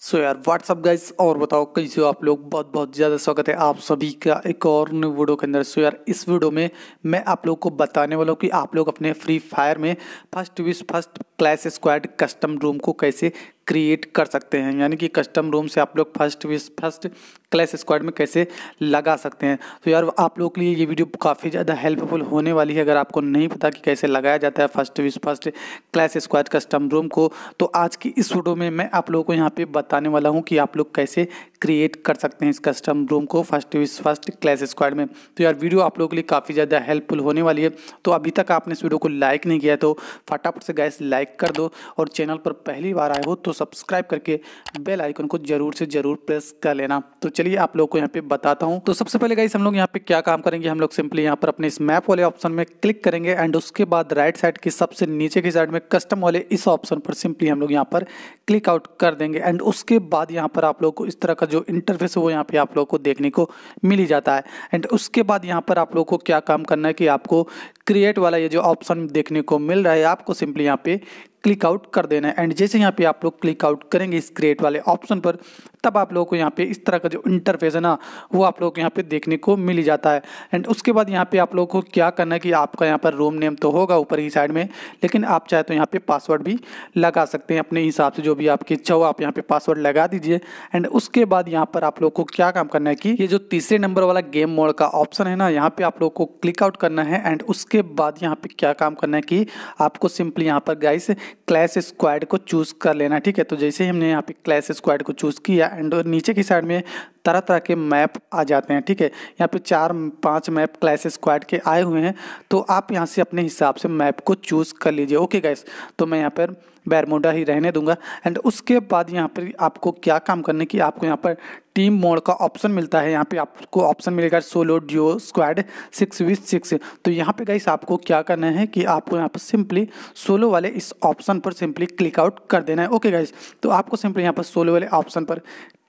सो so यार what's up guys और बताओ कैसे हो आप लोग बहुत बहुत ज़्यादा स्वागत है आप सभी का एक और न्यू वीडियो के अंदर सो so यार इस वीडियो में मैं आप लोग को बताने वाला हूँ कि आप लोग अपने फ्री फायर में first wish first class squad custom room को कैसे क्रिएट कर सकते हैं यानी कि कस्टम रूम से आप लोग first wish first clash squad में कैसे लगा सकते हैं तो यार आप लोगों के लिए ये वीडियो काफ़ी ज़्यादा हेल्पफुल होने वाली है अगर आपको नहीं पता कि कैसे लगाया जाता है first vs first clash squad custom room को तो आज की इस वीडियो में मैं आप लोगों को यहाँ पे बताने वाला हूँ कि आप लोग कैसे क्रिएट कर सकते हैं इस कस्टम रूम को first vs first clash squad में तो यार वीडियो आप लोगों के लिए काफ़ी ज़्यादा हेल्पफुल होने वाली है तो अभी तक आपने इस वीडियो को लाइक नहीं किया तो फटाफट से गैस लाइक कर दो और चैनल पर पहली बार आए हो तो सब्सक्राइब करके बेल आइकन को ज़रूर से ज़रूर प्रेस कर लेना तो चलिए आप लोग को यहाँ पे बताता हूँ तो सबसे पहले गाइस हम लोग यहाँ पे क्या काम करेंगे हम लोग सिंपली यहाँ पर अपने इस मैप वाले ऑप्शन में क्लिक करेंगे एंड उसके बाद राइट साइड की सबसे नीचे की साइड में कस्टम वाले इस ऑप्शन पर सिंपली हम लोग यहाँ पर क्लिक आउट कर देंगे एंड उसके बाद यहाँ पर आप लोग को इस तरह का जो इंटरफेस है वो यहाँ पे आप लोग को देखने को मिल ही जाता है एंड उसके बाद यहाँ पर आप लोग को क्या काम करना है कि आपको क्रिएट वाला ये जो ऑप्शन देखने को मिल रहा है आपको सिंपली यहाँ पे क्लिक आउट कर देना है एंड जैसे यहाँ पे आप लोग क्लिक आउट करेंगे इस क्रिएट वाले ऑप्शन पर तब आप लोगों को यहाँ पे इस तरह का जो इंटरफेस है ना वो आप लोगों को यहाँ पे देखने को मिल जाता है एंड उसके बाद यहाँ पे आप लोगों को क्या करना है कि आपका यहाँ पर रूम नेम तो होगा ऊपर ही साइड में लेकिन आप चाहे तो यहाँ पे पासवर्ड भी लगा सकते हैं अपने हिसाब से जो भी आपकी इच्छा हो आप यहाँ पे पासवर्ड लगा दीजिए एंड उसके बाद यहाँ पर आप लोग को क्या काम करना है कि ये जो तीसरे नंबर वाला गेम मोड का ऑप्शन है ना यहाँ पे आप लोग को क्लिक आउट करना है एंड उसके बाद यहाँ पे क्या काम करना है कि आपको सिंपली यहाँ पर गाइस क्लैश स्क्वाड को चूज़ कर लेना ठीक है तो जैसे ही हमने यहाँ पे क्लैश स्क्वाड को चूज़ किया एंड नीचे की साइड में तरह तरह के मैप आ जाते हैं ठीक है यहाँ पे चार पांच मैप क्लास स्क्वाड के आए हुए हैं तो आप यहाँ से अपने हिसाब से मैप को चूज़ कर लीजिए ओके गैस तो मैं यहाँ पर बैरमोडा ही रहने दूंगा एंड उसके बाद यहाँ पर आपको क्या काम करने की आपको यहाँ पर टीम मोड का ऑप्शन मिलता है यहाँ पे आपको ऑप्शन मिलेगा solo duo squad six with six तो यहाँ पे गाइस आपको क्या करना है कि आपको यहाँ पर सिंपली सोलो वाले इस ऑप्शन पर सिंपली क्लिक आउट कर देना है ओके गाइस तो आपको सिंपली यहाँ पर सोलो वाले ऑप्शन पर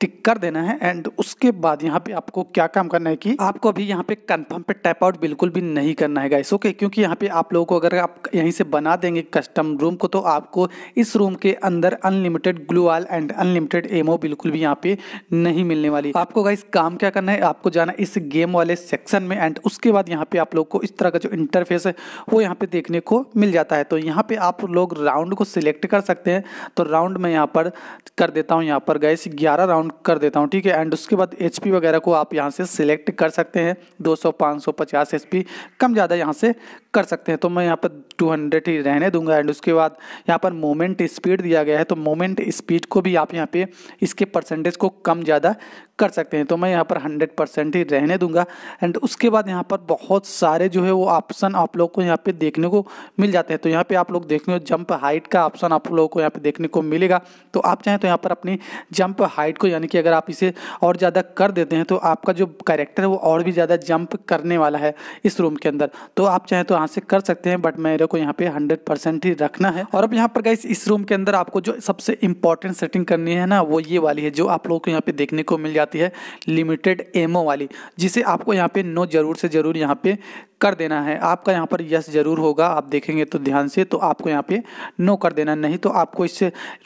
टिक कर देना है एंड उसके बाद यहाँ पे आपको क्या काम करना है कि आपको अभी यहाँ पे कंफर्म पे टैप आउट बिल्कुल भी नहीं करना है गाइस ओके क्योंकि यहाँ पे आप लोगों को अगर आप यहीं से बना देंगे कस्टम रूम को तो आपको इस रूम के अंदर unlimited gloo wall and unlimited ammo बिल्कुल भी यहाँ पे नहीं मिलने वाली आपको गाइस काम क्या करना है आपको जाना इस गेम वाले सेक्शन में एंड उसके बाद यहाँ पे आप लोग को इस तरह का जो इंटरफेस है वो यहाँ पे देखने को मिल जाता है तो यहाँ पे आप लोग राउंड को सिलेक्ट कर सकते हैं तो राउंड में यहाँ पर कर देता हूँ यहाँ पर गाइस ग्यारह राउंड डाउन कर देता हूँ ठीक है एंड उसके बाद एच वगैरह को आप यहाँ से सिलेक्ट कर सकते हैं 200, 550 एच कम ज़्यादा यहाँ से कर सकते हैं तो मैं यहाँ पर टू हंड्रेड ही रहने दूंगा एंड उसके बाद यहाँ पर मोमेंट स्पीड दिया गया है तो मोमेंट स्पीड को भी आप यहाँ पे इसके परसेंटेज को कम ज़्यादा कर सकते हैं तो मैं यहाँ पर हंड्रेड परसेंट ही रहने दूंगा एंड उसके बाद यहाँ पर बहुत सारे जो है वो ऑप्शन आप लोग को यहाँ पे देखने को मिल जाते हैं तो यहाँ पे आप लोग देखने को जंप हाइट का ऑप्शन आप लोगों को यहाँ पे देखने को मिलेगा तो आप चाहें तो यहाँ पर अपनी जंप हाइट को यानी कि अगर आप इसे और ज़्यादा कर देते हैं तो आपका जो करेक्टर है वो और भी ज़्यादा जंप करने वाला है इस रूम के अंदर तो आप चाहें तो यहाँ से कर सकते हैं बट मेरे को यहाँ पे हंड्रेड परसेंट ही रखना है और अब यहाँ पर गाइस इस रूम के अंदर आपको जो सबसे इंपॉर्टेंट सेटिंग करनी है ना वो ये वाली है जो आप लोगों को यहाँ पे देखने को मिल जाती है लिमिटेड एमओ वाली जिसे आपको यहाँ पे नो जरूर से जरूर यहाँ पे कर देना है आपका यहाँ पर यस जरूर होगा आप देखेंगे तो ध्यान से तो आपको यहाँ पे नो कर देना नहीं तो आपको इस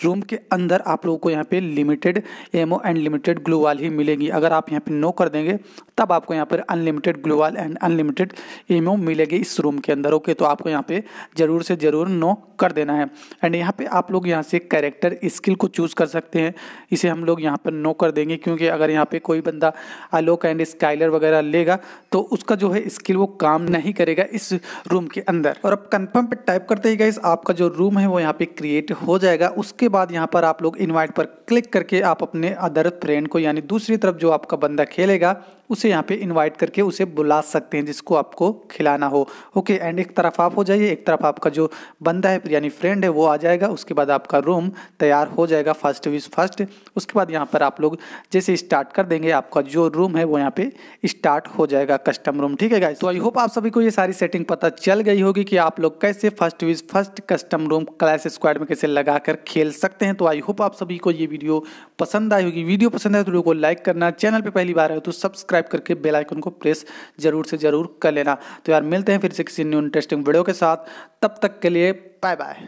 रूम के अंदर आप लोगों को यहाँ पे limited ammo and limited gloo wall ही मिलेगी अगर आप यहाँ पे नो कर देंगे तब आपको यहाँ पर unlimited gloo wall and unlimited ammo मिलेगी इस रूम के अंदर ओके तो आपको यहाँ पे ज़रूर से ज़रूर नो कर देना है एंड यहाँ पे आप लोग यहाँ से कैरेक्टर स्किल को चूज़ कर सकते हैं इसे हम लोग यहाँ पर नो कर देंगे क्योंकि अगर यहाँ पे कोई बंदा आलोक एंड स्काइलर वगैरह लेगा तो उसका जो है स्किल वो काम काम नहीं करेगा इस रूम के अंदर और अब कंफर्म पे टाइप करते ही गाइस आपका जो रूम है वो यहाँ पे क्रिएट हो जाएगा उसके बाद यहाँ पर आप लोग इन्वाइट पर क्लिक करके आप अपने अदर फ्रेंड को यानी दूसरी तरफ जो आपका बंदा खेलेगा उसे यहाँ पे इनवाइट करके उसे बुला सकते हैं जिसको आपको खिलाना हो ओके एंड एक तरफ आप हो जाइए एक तरफ आपका जो बंदा है यानी फ्रेंड है वो आ जाएगा उसके बाद आपका रूम तैयार हो जाएगा फर्स्ट विज फर्स्ट उसके बाद यहाँ पर आप लोग जैसे स्टार्ट कर देंगे आपका जो रूम है वो यहाँ पे स्टार्ट हो जाएगा कस्टम रूम ठीक है गाइस तो आई होप आप सभी को ये सारी सेटिंग पता चल गई होगी कि आप लोग कैसे first vs first custom room clash squad में कैसे लगा कर खेल सकते हैं तो आई होप आप सभी को ये वीडियो पसंद आई होगी वीडियो पसंद आए तो वीडियो को लाइक करना चैनल पर पहली बार है तो सब्सक्राइब सब्सक्राइब करके बेल आइकन को प्रेस जरूर से जरूर कर लेना तो यार मिलते हैं फिर से किसी न्यू इंटरेस्टिंग वीडियो के साथ तब तक के लिए बाय बाय